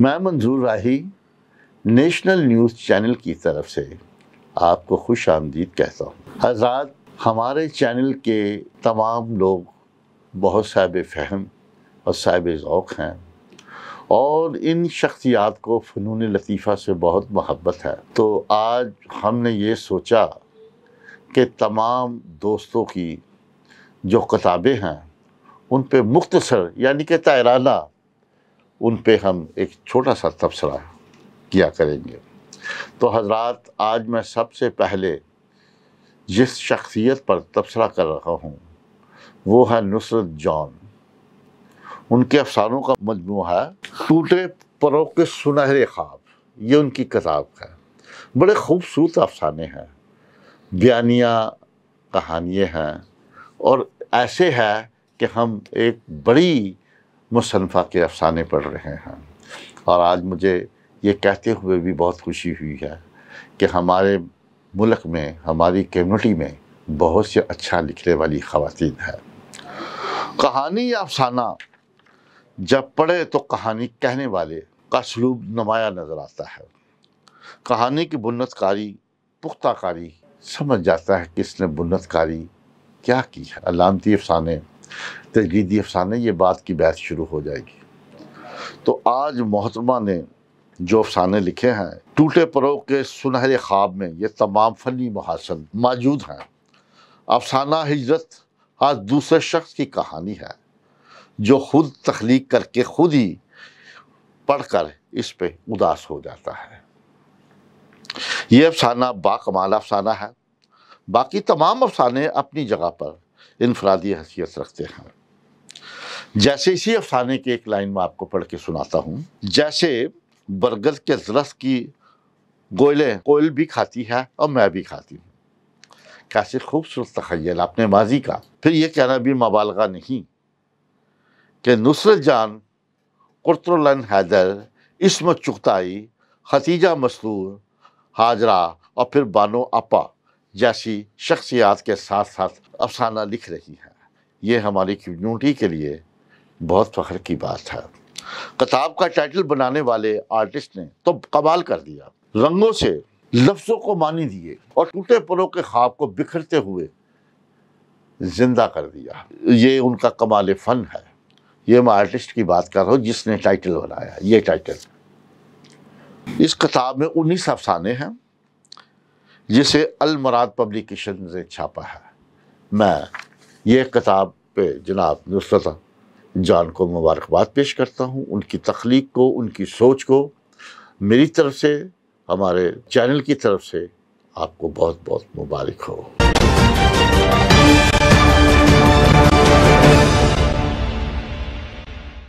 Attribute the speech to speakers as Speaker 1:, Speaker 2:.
Speaker 1: मैं मंजूर राही national news channel की तरफ से आपको खुश आमदीद कहता हूँ हजरात हमारे चैनल के तमाम लोग बहुत साहब फहम और साहब ओक़ हैं और इन शख्सियात को फ़नून लतीफ़ा से बहुत महब्बत है तो आज हमने ये सोचा कि तमाम दोस्तों की जो किताबें हैं उन पर मुख्तसर यानी कि तायराना उन पे हम एक छोटा सा तबसरा किया करेंगे तो हजरत आज मैं सबसे पहले जिस शख्सियत पर तबसरा कर रहा हूँ वो है नुसरत जॉन उनके अफसानों का मजमू है टूटे परों के सुनहरे ख्वाब ये उनकी किताब है बड़े खूबसूरत अफसाने हैं बयानिया कहानियाँ हैं और ऐसे है कि हम एक बड़ी मुसनफ़ा के अफसाने पढ़ रहे हैं और आज मुझे ये कहते हुए भी बहुत खुशी हुई है कि हमारे मुल्क में हमारी कम्युनिटी में बहुत से अच्छा लिखने वाली खातन है कहानी या अफसाना जब पढ़े तो कहानी कहने वाले का सलूब नुमाया नज़र आता है कहानी की बुनतकारी पुख्ताकारी समझ जाता है कि इसने बुनतकारी क्या की है अलामती अफसाने तजगीदी अफसाने ये बात की बहस शुरू हो जाएगी तो आज मोहतरमा ने जो अफसाने लिखे हैं टूटे परो के सुनहरे ख्वाब में ये तमाम फ़नी महासन मौजूद हैं अफसाना हिजरत आज दूसरे शख्स की कहानी है जो खुद तख्लीक करके खुद ही पढ़कर इस पर उदास हो जाता है ये अफसाना बा कमाल अफसाना है बाकी तमाम अफसाने अपनी जगह पर इनफरादी हैसियत रखते हैं जैसे इसी अफसाने की एक लाइन में आपको पढ़ के सुनाता हूँ जैसे बरगद के दरख्त की गोयले कोयल भी खाती है और मैं भी खाती हूँ कैसे खूबसूरत तखयल आपने माजी का फिर यह कहना भी मबालगा नहीं कि नुसरत जान कुरतुल्लन हैदर इसम चुगताई खतीजा मस्तूर हाजरा और फिर बानो अपा जैसी शख्सियात के साथ साथ अफसाना लिख रही है ये हमारी कम्यूनिटी के लिए बहुत फ़ख्र की बात है किताब का टाइटल बनाने वाले आर्टिस्ट ने तो कमाल कर दिया रंगों से लफ्ज़ों को मानी दिए और टूटे पलों के ख्वाब को बिखरते हुए जिंदा कर दिया ये उनका कमाल फ़न है ये मैं आर्टिस्ट की बात कर रहा हूँ जिसने टाइटल बनाया ये टाइटल इस किताब में उन्नीस अफसाने हैं जिसे अलमराद पब्लिकेशन ने छापा है मैं ये किताब पे जनाब नुसरत जान को मुबारकबाद पेश करता हूँ उनकी तख्लीक को उनकी सोच को मेरी तरफ से हमारे चैनल की तरफ से आपको बहुत बहुत मुबारक हो